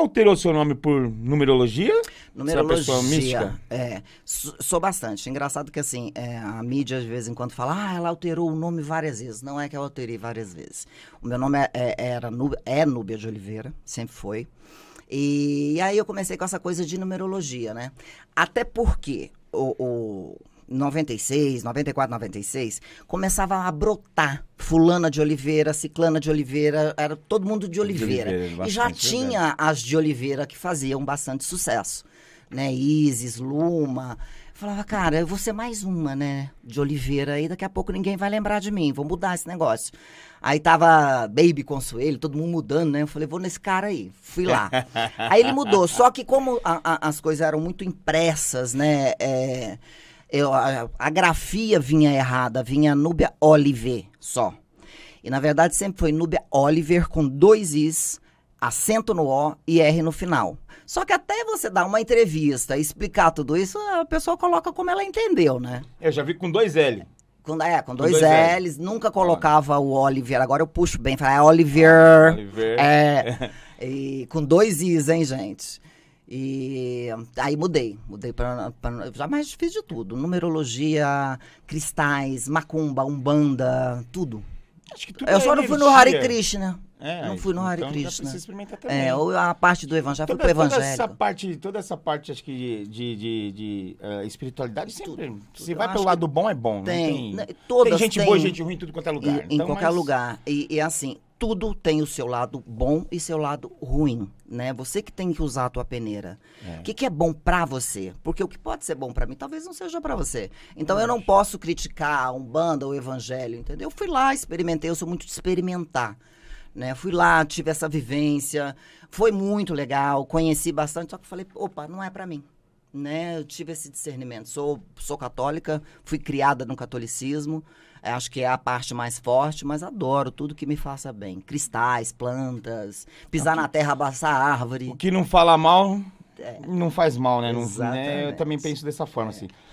alterou seu nome por numerologia? Numerologia. Você é uma pessoa mística? É, sou bastante. Engraçado que, assim, é, a mídia, de vez em quando, fala, ah, ela alterou o nome várias vezes. Não é que eu alterei várias vezes. O meu nome é, é era, Núbia, é Núbia de Oliveira, sempre foi. E, e aí eu comecei com essa coisa de numerologia, né? Até porque o, o 96, 94, 96, começava a brotar fulana de Oliveira, ciclana de Oliveira, era todo mundo de Oliveira. De Oliveira e já tinha verdade. as de Oliveira que faziam bastante sucesso, né? Isis, Luma. Falava, cara, eu vou ser mais uma, né, de Oliveira, e daqui a pouco ninguém vai lembrar de mim, vou mudar esse negócio. Aí tava Baby Consuelo, todo mundo mudando, né? Eu falei, vou nesse cara aí, fui lá. aí ele mudou, só que como a, a, as coisas eram muito impressas, né, é, eu, a, a, grafia vinha errada, vinha Núbia Oliver só. E na verdade sempre foi Núbia Oliver com dois Is, acento no O e R no final. Só que até você dar uma entrevista explicar tudo isso, a pessoa coloca como ela entendeu, né? Eu já vi com dois L. Com, é, com, com dois, dois L's, L. nunca colocava o Oliver. Agora eu puxo bem, falo, é ah, Oliver. Oliver. É, e com dois Is, hein, gente? E aí mudei, mudei para jamais fiz de tudo, numerologia, cristais, macumba, umbanda, tudo. Acho que tudo eu é só não fui no Hare Krishna. É, não fui no então Hare Krishna. É, também. É, ou a parte do evangelho, toda, fui pro evangelho. Toda essa parte, toda essa parte acho que de, de, de uh, espiritualidade sempre, tudo, se vai pelo lado bom é bom, né? tem, tem, né, todas tem gente tem, boa, gente ruim, tudo quanto é lugar. E, então, em qualquer mas... lugar. E, e assim, tudo tem o seu lado bom e seu lado ruim, né? Você que tem que usar a tua peneira. É. O que, que, é bom para você? Porque o que pode ser bom para mim talvez não seja para você. Então eu, eu não posso criticar a Umbanda ou o Evangelho, entendeu? Eu fui lá, experimentei, eu sou muito de experimentar. Né? Fui lá, tive essa vivência, foi muito legal, conheci bastante, só que falei, opa, não é para mim né? Eu tive esse discernimento. Sou, sou católica, fui criada no catolicismo. É, acho que é a parte mais forte, mas adoro tudo que me faça bem. Cristais, plantas, pisar na terra, abraçar a árvore. O que não fala mal, é. não faz mal, né? Não, né? Eu também penso dessa forma, é. assim.